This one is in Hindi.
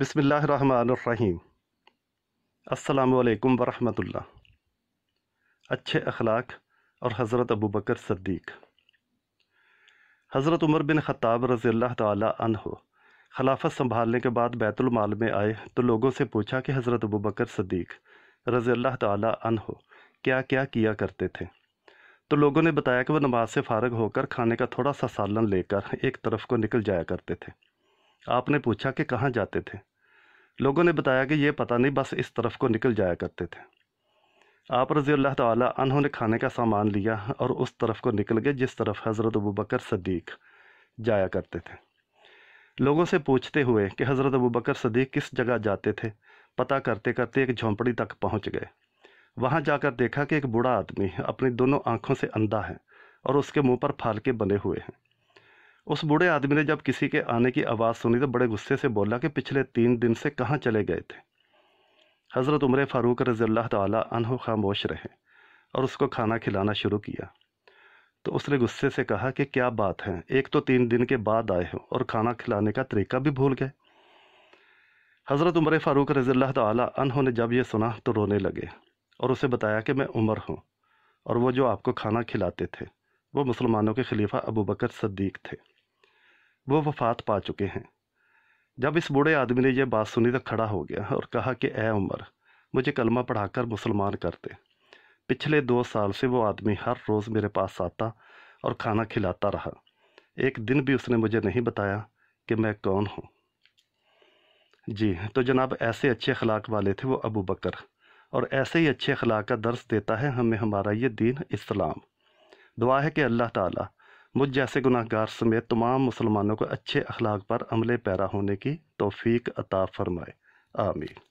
बसमीम् अल्लाम वरहमतुल्ला अच्छे अखलाक और हज़रत अबू बकर सद्दीक हज़रत उमर बिन ख़त्ताब रज़ी अल्लाह तहो खिलाफत संभालने के बाद बैतुलमाल में आए तो लोगों से पूछा कि हज़रत अबू बकर सद्दीक रज़ी अल्लाह हो क्या क्या किया करते थे तो लोगों ने बताया कि वह नमाज से फारग होकर खाने का थोड़ा सा सालन लेकर एक तरफ को निकल जाया करते थे आपने पूछा कि कहाँ जाते थे लोगों ने बताया कि ये पता नहीं बस इस तरफ को निकल जाया करते थे आप रज़ी अल्लाह तहों ने खाने का सामान लिया और उस तरफ को निकल गए जिस तरफ हज़रत अबू बकर सदीक जाया करते थे लोगों से पूछते हुए कि हज़रत अबू बकर सदीक किस जगह जाते थे पता करते करते एक झोंपड़ी तक पहुंच गए वहां जाकर देखा कि एक बूढ़ा आदमी अपनी दोनों आंखों से अंधा है और उसके मुंह पर फालके बने हुए हैं उस बूढ़े आदमी ने जब किसी के आने की आवाज़ सुनी तो बड़े गुस्से से बोला कि पिछले तीन दिन से कहाँ चले गए थे हज़रत उम्र फ़ारूक रज़ील्ला तह खामोश रहे और उसको खाना खिलाना शुरू किया तो उसने गुस्से से कहा कि क्या बात है एक तो तीन दिन के बाद आए हो और खाना खिलाने का तरीका भी भूल गए हज़रत उम्र फ़ारूक रज़ील्ला तह ने जब यह सुना तो रोने लगे और उसे बताया कि मैं उमर हूँ और वो जो आपको खाना खिलाते थे वो मुसलमानों के खलीफा अबू बकर सद्दीक थे वो वफ़ात पा चुके हैं जब इस बूढ़े आदमी ने यह बात सुनी तो खड़ा हो गया और कहा कि ए उमर मुझे कलमा पढ़ाकर मुसलमान कर दे पिछले दो साल से वो आदमी हर रोज़ मेरे पास आता और खाना खिलाता रहा एक दिन भी उसने मुझे नहीं बताया कि मैं कौन हूँ जी तो जनाब ऐसे अच्छे अखलाक वाले थे वो अबू बकर और ऐसे ही अच्छे अखलाक का दर्स देता है हमें हमारा ये दीन इस्लाम दुआ है कि अल्लाह ताला मुझ जैसे गुनाहगार समेत तमाम मुसलमानों को अच्छे अखलाक पर अमले पैरा होने की तोफ़ी अता फ़रमाए आमीन